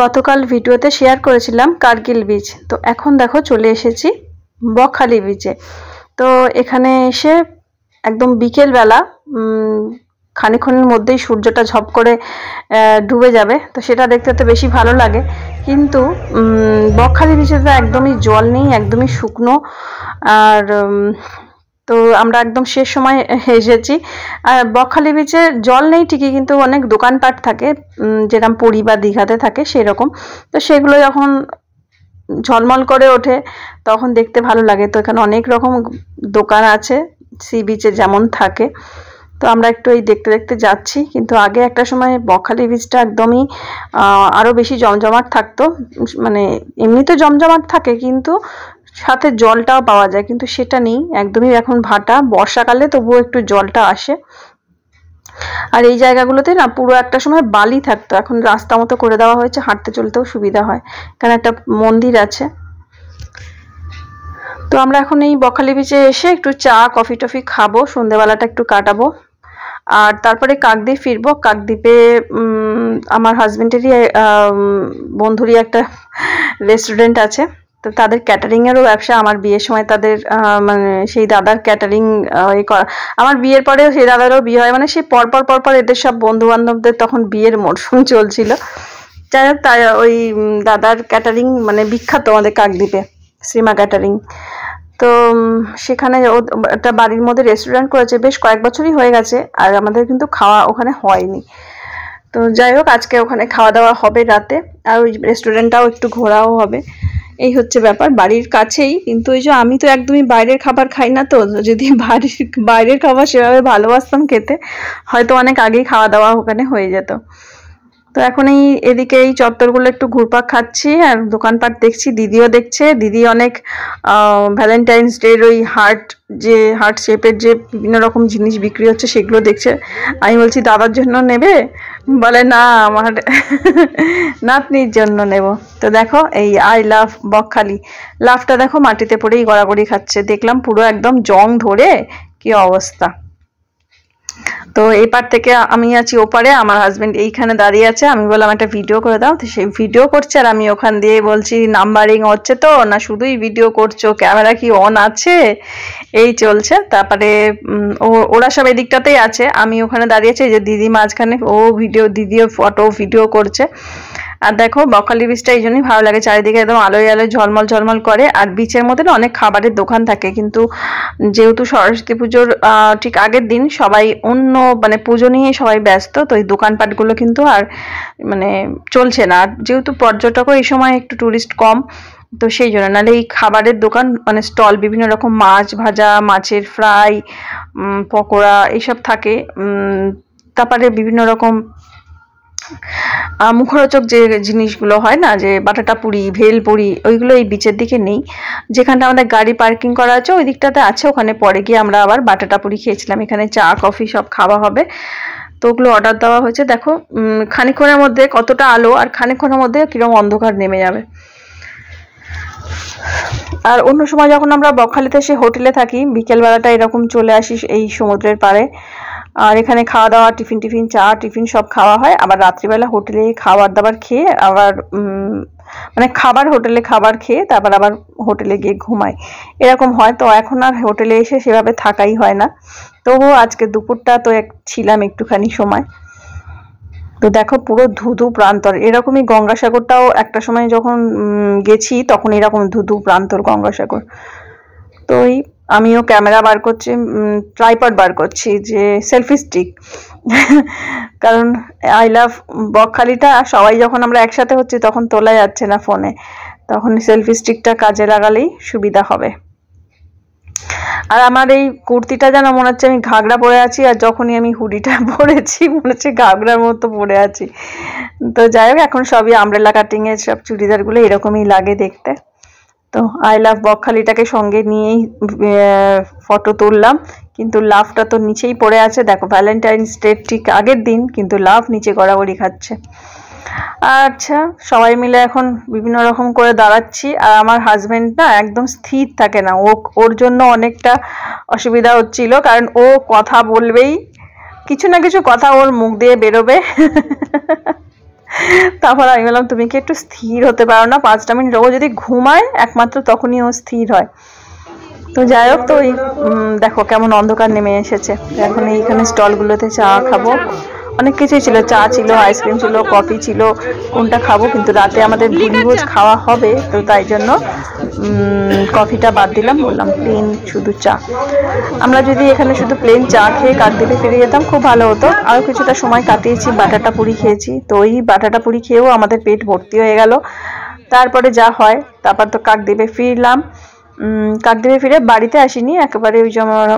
গতকাল ভিডিওতে শেয়ার করেছিলাম কার্গিল বীচ তো এখন দেখো চলে এসেছি বকখালি বিচে তো এখানে এসে একদম বিকেলবেলা খানিক্ষণের মধ্যেই সূর্যটা ঝপ করে ডুবে যাবে তো সেটা দেখতে তো বেশি ভালো লাগে কিন্তু বকখালি বীচে তো একদমই জল নেই একদমই শুকনো আর তো আমরা একদম শেষ সময় এসেছি আর বকখালি বিচে জল নেই ঠিকই কিন্তু অনেক দোকানপাট থাকে যেরকম পুরী বা দীঘাতে থাকে সেরকম তো সেগুলো যখন ঝলমল করে ওঠে তখন দেখতে ভালো লাগে তো এখানে অনেক রকম দোকান আছে সি বিচে যেমন থাকে তো আমরা একটু এই দেখতে দেখতে যাচ্ছি কিন্তু আগে একটা সময় বকখালি বীজটা একদমই আরও বেশি জমজমাট থাকতো মানে এমনি তো জমজমাট থাকে কিন্তু সাথে জলটাও পাওয়া যায় কিন্তু সেটা নেই একদমই এখন ভাটা বর্ষাকালে তবুও একটু জলটা আসে আর এই জায়গাগুলোতে না পুরো একটা সময় বালি থাকতো এখন রাস্তা মতো করে দেওয়া হয়েছে হাঁটতে চলতেও সুবিধা হয় কারণ একটা মন্দির আছে তো আমরা এখন এই বকখালি বিচে এসে একটু চা কফি টফি খাবো সন্ধেবেলাটা একটু কাটাবো আর তারপরে কাকদ্বীপ ফিরবো কাকদ্বীপে আমার হাজব্যান্ডেরই বন্ধুরই একটা রেস্টুরেন্ট আছে তো তাদের ক্যাটারিংয়েরও ব্যবসা আমার বিয়ের সময় তাদের মানে সেই দাদার ক্যাটারিং করা আমার বিয়ের পরেও সেই দাদারও বিয়ে হয় মানে সেই পরপর পরপর এদের সব বন্ধু বান্ধবদের তখন বিয়ের মরশুম চলছিল যাই হোক তাই ওই দাদার ক্যাটারিং মানে বিখ্যাত আমাদের কাকদ্বীপে শ্রীমা ক্যাটারিং তো সেখানে ও একটা বাড়ির মধ্যে রেস্টুরেন্ট করেছে বেশ কয়েক বছরই হয়ে গেছে আর আমাদের কিন্তু খাওয়া ওখানে হয়নি তো যাই হোক আজকে ওখানে খাওয়া দাওয়া হবে রাতে আর ওই রেস্টুরেন্টটাও একটু ঘোরাও হবে এই হচ্ছে ব্যাপার বাড়ির কাছেই কিন্তু ওই যে আমি তো একদমই বাইরের খাবার খাই না তো যদি বাড়ির বাইরের খাবার সেভাবে ভালোবাসতাম খেতে হয়তো অনেক আগেই খাওয়া দাওয়া ওখানে হয়ে যেত তো এখন এই এদিকে এই চত্বরগুলো একটু ঘুরপাক খাচ্ছি আর দোকানপাট দেখছি দিদিও দেখছে দিদি অনেক ভ্যালেন্টাইন্স ডের ওই হার্ট যে হার্ট শেপের যে বিভিন্ন রকম জিনিস বিক্রি হচ্ছে সেগুলো দেখছে আমি বলছি দাদার জন্য নেবে বলে না আমার নাতনির জন্য নেব তো দেখো এই আই লাভ বকখালি লাভটা দেখো মাটিতে পড়েই গড়াগড়ি খাচ্ছে দেখলাম পুরো একদম জং ধরে কি অবস্থা তো এপার থেকে আমি আছি ওপারে আমার হাজব্যান্ড এইখানে দাঁড়িয়ে আছে আমি বললাম একটা ভিডিও করে দাও তো সেই ভিডিও করছে আর আমি ওখান দিয়ে বলছি নাম্বারিং হচ্ছে তো না শুধুই ভিডিও করছো ক্যামেরা কি অন আছে এই চলছে তারপরে ওরা সব এদিকটাতেই আছে আমি ওখানে দাঁড়িয়েছি যে দিদি মাঝখানে ও ভিডিও দিদিও ফটো ভিডিও করছে আর দেখো বকখালি বীজটা এই জন্যই ভালো লাগে চারিদিকে একদম আলোয় আলোয় ঝলমল ঝলমল করে আর বিচের মধ্যে অনেক খাবারের দোকান থাকে কিন্তু যেহেতু সরস্বতী পুজোর ঠিক আগের দিন সবাই অন্য মানে পুজো নিয়ে সবাই ব্যস্ত তো এই দোকানপাটগুলো কিন্তু আর মানে চলছে না আর যেহেতু পর্যটকও এই সময় একটু টুরিস্ট কম তো সেই জন্য নাহলে এই খাবারের দোকান মানে স্টল বিভিন্ন রকম মাছ ভাজা মাছের ফ্রাই পকোড়া এইসব থাকে তারপরে বিভিন্ন রকম মুখরোচক যে জিনিসগুলো হয় না যে বাটাটা পুরি ভেল পুরি ওইগুলো এই বিচের দিকে নেই যেখানটা আমাদের গাড়ি পার্কিং করা আছে ওই দিকটাতে আছে ওখানে পরে গিয়ে আমরা আবার বাটাটা পুরি খেয়েছিলাম এখানে চা কফি সব খাওয়া হবে তো ওগুলো অর্ডার দেওয়া হয়েছে দেখো খানিক্ষণের মধ্যে কতটা আলো আর খানিক্ষণের মধ্যে কীরকম অন্ধকার নেমে যাবে আর অন্য সময় যখন আমরা বকখালিতে সে হোটেলে থাকি বিকেলবেলাটা এরকম চলে আসি এই সমুদ্রের পাড়ে আর এখানে খাওয়া দাওয়া টিফিন টিফিন চা টিফিন সব খাওয়া হয় আবার রাত্রিবেলা হোটেলে খাবার দাবার খেয়ে আবার মানে খাবার হোটেলে খাবার খেয়ে তারপর আবার হোটেলে গিয়ে ঘুমায় এরকম হয় তো এখন আর হোটেলে এসে সেভাবে থাকাই হয় না তবুও আজকে দুপুরটা তো এক ছিলাম একটুখানি সময় তো দেখো পুরো ধুধু প্রান্তর এরকমই গঙ্গাসাগরটাও একটা সময় যখন গেছি তখন এরকম ধুধু প্রান্তর গঙ্গাসাগর তো এই আমিও ক্যামেরা বার করছি ট্রাইপড বার করছি যে সেলফি স্টিক কারণ আই লাভ বকখালিটা সবাই যখন আমরা একসাথে হচ্ছি তখন তোলা যাচ্ছে না ফোনে তখন সেলফি স্টিকটা কাজে লাগালেই সুবিধা হবে আর আমার এই কুর্তিটা যেন মনে হচ্ছে আমি ঘাগড়া পরে আছি আর যখনই আমি হুডিটা পরেছি মনে হচ্ছে ঘাগড়ার মতো পরে আছি তো যাই হোক এখন সবই আমব্রেলা কাটিংয়ের সব চুড়িদারগুলো এরকমই লাগে দেখতে তো আই লাভ বকখালিটাকে সঙ্গে নিয়েই ফটো তুললাম কিন্তু লাভটা তো নিচেই পড়ে আছে দেখো ভ্যালেন্টাইন্স ডে ঠিক আগের দিন কিন্তু লাভ নিচে গড়াগড়ি খাচ্ছে আচ্ছা সবাই মিলে এখন বিভিন্ন রকম করে দাঁড়াচ্ছি আর আমার হাজব্যান্ড না একদম স্থির থাকে না ও ওর জন্য অনেকটা অসুবিধা হচ্ছিল কারণ ও কথা বলবেই কিছু না কিছু কথা ওর মুখ দিয়ে বেরোবে তারপর আমি বললাম তুমি কি একটু স্থির হতে পারো না পাঁচটা মিনিট ও যদি ঘুমায় একমাত্র তখনই ও স্থির হয় তো যাই হোক তো ওই দেখো কেমন অন্ধকার নেমে এসেছে এখন এইখানে স্টলগুলোতে চা খাবো অনেক কিছুই ছিল চা ছিল আইসক্রিম ছিল কফি ছিল কোনটা খাবো কিন্তু রাতে আমাদের ভোজ খাওয়া হবে তো তাই জন্য কফিটা বাদ দিলাম বললাম প্লেন শুধু চা আমরা যদি এখানে শুধু প্লেন চা খেয়ে কাকদ্বীপে ফিরে যেতাম খুব ভালো হতো আরও কিছুটা সময় কাটিয়েছি বাটাটা পুরি খেয়েছি তো ওই বাটাটা পুরি খেয়েও আমাদের পেট ভর্তি হয়ে গেল তারপরে যা হয় তারপর তো কাক দেবে ফিরলাম দেবে ফিরে বাড়িতে আসিনি একেবারে ওই যে আমার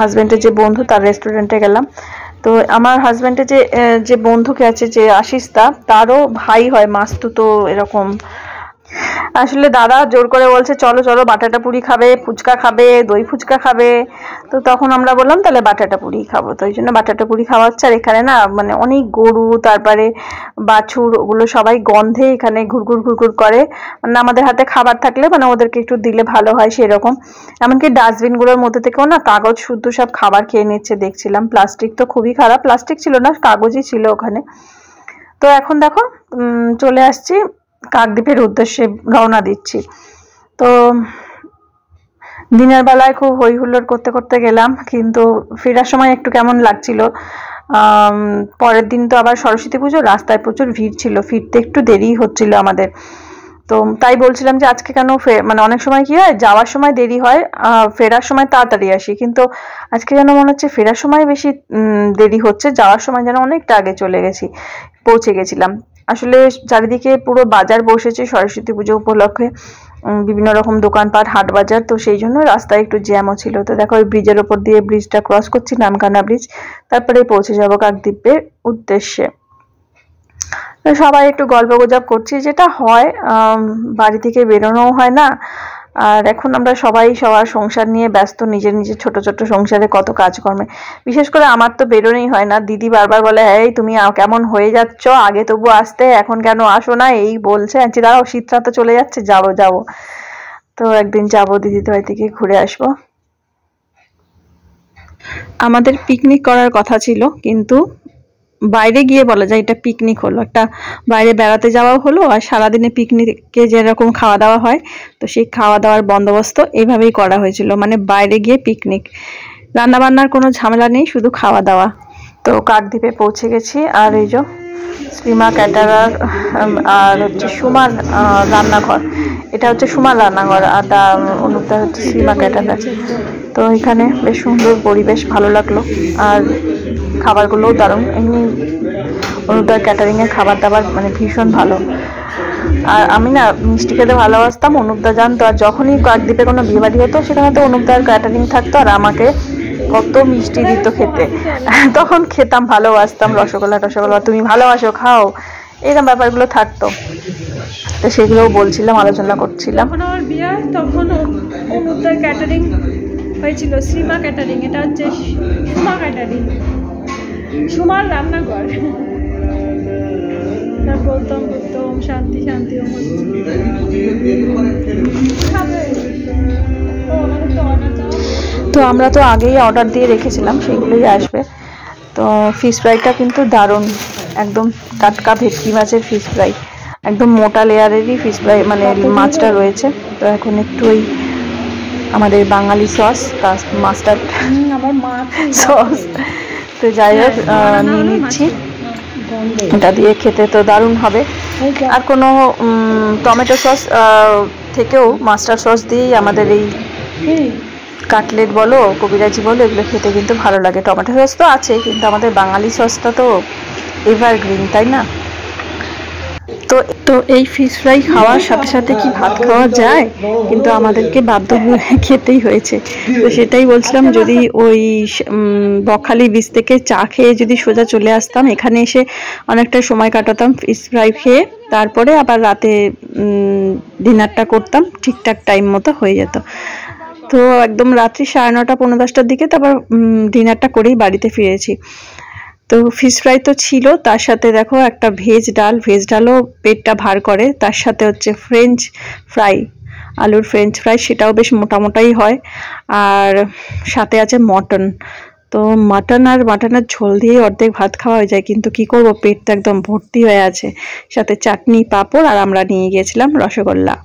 হাজব্যান্ডের যে বন্ধু তার রেস্টুরেন্টে গেলাম তো আমার হাজব্যান্ডের যে যে বন্ধুকে আছে যে আশিস দা তারও ভাই হয় মাস্তুতো এরকম আসলে দাদা জোর করে বলছে চলো চলো বাটাটা পুরি খাবে ফুচকা খাবে দই ফুচকা খাবে তো তখন আমরা বললাম তাহলে বাটাটা পুরি খাবো তো ওই জন্য বাটাটা পুরি হচ্ছে আর এখানে না মানে অনেক গরু তারপরে বাছুর ওগুলো সবাই গন্ধে এখানে ঘুরঘুর ঘুরঘুর করে মানে আমাদের হাতে খাবার থাকলে মানে ওদেরকে একটু দিলে ভালো হয় সেরকম এমনকি ডাস্টবিনগুলোর মধ্যে থেকেও না কাগজ শুদ্ধ সব খাবার খেয়ে নিচ্ছে দেখছিলাম প্লাস্টিক তো খুবই খারাপ প্লাস্টিক ছিল না কাগজই ছিল ওখানে তো এখন দেখো চলে আসছি কাকদ্বীপের উদ্দেশ্যে রওনা দিচ্ছি তো দিনের বেলায় খুব হই হুল্লোড় করতে করতে গেলাম কিন্তু ফেরার সময় একটু কেমন লাগছিল পরের দিন তো আবার সরস্বতী পুজো রাস্তায় প্রচুর ভিড় ছিল ফিরতে একটু দেরি হচ্ছিল আমাদের তো তাই বলছিলাম যে আজকে কেন মানে অনেক সময় কি হয় যাওয়ার সময় দেরি হয় ফেরার সময় তাড়াতাড়ি আসি কিন্তু আজকে যেন মনে হচ্ছে ফেরার সময় বেশি দেরি হচ্ছে যাওয়ার সময় যেন অনেকটা আগে চলে গেছি পৌঁছে গেছিলাম আসলে চারিদিকে পুরো বাজার বসেছে সরস্বতী পুজো উপলক্ষে বিভিন্ন রকম দোকানপাট হাট বাজার তো সেই জন্য রাস্তায় একটু জ্যামও ছিল তো দেখো ওই ব্রিজের ওপর দিয়ে ব্রিজটা ক্রস করছি নামকানা ব্রিজ তারপরে পৌঁছে যাবো কাকদ্বীপের উদ্দেশ্যে সবাই একটু গল্প গুজব করছি যেটা হয় বাড়ি থেকে বেরোনোও হয় না আর এখন আমরা সবাই সবার সংসার নিয়ে ব্যস্ত নিজের নিজের ছোট ছোট সংসারে কত কাজকর্মে বিশেষ করে আমার তো বেরোনোই হয় না দিদি বারবার বলে এই তুমি কেমন হয়ে যাচ্ছ আগে তবু আসতে এখন কেন আসো না এই বলছে আচ্ছা, দাঁড়াও শীতটা তো চলে যাচ্ছে যাবো যাবো তো একদিন যাবো দিদির বাড়ি থেকে ঘুরে আসবো আমাদের পিকনিক করার কথা ছিল কিন্তু বাইরে গিয়ে বলা যায় এটা পিকনিক হলো একটা বাইরে বেড়াতে যাওয়াও হলো আর সারাদিনে পিকনিকে যেরকম খাওয়া দাওয়া হয় তো সেই খাওয়া দাওয়ার বন্দোবস্ত এইভাবেই করা হয়েছিল মানে বাইরে গিয়ে পিকনিক রান্নাবান্নার কোনো ঝামেলা নেই শুধু খাওয়া দাওয়া তো কাকদ্বীপে পৌঁছে গেছি আর এই যে শ্রীমা ক্যাটারার আর হচ্ছে সুমার রান্নাঘর এটা হচ্ছে সুমার রান্নাঘর আর তা অনুপ্রা হচ্ছে শ্রীমা ক্যাটারার তো এখানে বেশ সুন্দর পরিবেশ ভালো লাগলো আর খাবারগুলোও দারুণ এমনি অনুদয় ক্যাটারিংয়ের খাবার দাবার মানে ভীষণ ভালো আর আমি না মিষ্টি খেতে ভালোবাসতাম অনুপদা জানতো আর যখনই কাকদ্বীপে কোনো বিয়েবাড়ি হতো সেখানে তো অনুপদার ক্যাটারিং থাকতো আর আমাকে কত মিষ্টি দিত খেতে তখন খেতাম ভালোবাসতাম রসগোল্লা টসগোল্লা তুমি ভালোবাসো খাও এরকম ব্যাপারগুলো থাকতো তো সেগুলোও বলছিলাম আলোচনা করছিলাম আমার বিয়ে তখন অনুপদার ক্যাটারিং হয়েছিল শ্রীমা ক্যাটারিং এটা হচ্ছে ক্যাটারিং সুমার রান্নাঘর বলতাম বলতাম শান্তি শান্তি তো আমরা তো আগেই অর্ডার দিয়ে রেখেছিলাম সেইগুলোই আসবে তো ফিশ ফ্রাইটা কিন্তু দারুণ একদম টাটকা ভেটকি মাছের ফিশ ফ্রাই একদম মোটা লেয়ারেরই ফিশ ফ্রাই মানে মাছটা রয়েছে তো এখন একটু ওই আমাদের বাঙালি সস মাস্টার্ড সস তো যাই হোক হ্যাঁ, নিয়ে নিচ্ছি এটা দিয়ে খেতে তো দারুণ হবে আর কোনো টমেটো সস থেকেও মাস্টার সস দিয়েই আমাদের এই কাটলেট বলো কবিরাজি বলো এগুলো খেতে কিন্তু ভালো লাগে টমেটো সস তো আছে কিন্তু আমাদের বাঙালি সসটা তো এভারগ্রিন তাই না তো তো এই ফিশ ফ্রাই খাওয়ার সাথে সাথে কি ভাত খাওয়া যায় কিন্তু আমাদেরকে বাধ্য হয়ে খেতেই হয়েছে তো সেটাই বলছিলাম যদি ওই বকখালি বীজ থেকে চা খেয়ে যদি সোজা চলে আসতাম এখানে এসে অনেকটা সময় কাটাতাম ফিশ ফ্রাই খেয়ে তারপরে আবার রাতে ডিনারটা করতাম ঠিকঠাক টাইম মতো হয়ে যেত তো একদম রাত্রি সাড়ে নটা পনেরো দশটার দিকে তারপর ডিনারটা করেই বাড়িতে ফিরেছি তো ফিশ ফ্রাই তো ছিল তার সাথে দেখো একটা ভেজ ডাল ভেজ ডালও পেটটা ভার করে তার সাথে হচ্ছে ফ্রেঞ্চ ফ্রাই আলুর ফ্রেঞ্চ ফ্রাই সেটাও বেশ মোটামোটাই হয় আর সাথে আছে মটন তো মাটন আর মাটনের ঝোল দিয়ে অর্ধেক ভাত খাওয়া হয়ে যায় কিন্তু কি করব পেট তো একদম ভর্তি হয়ে আছে সাথে চাটনি পাঁপড় আর আমরা নিয়ে গিয়েছিলাম রসগোল্লা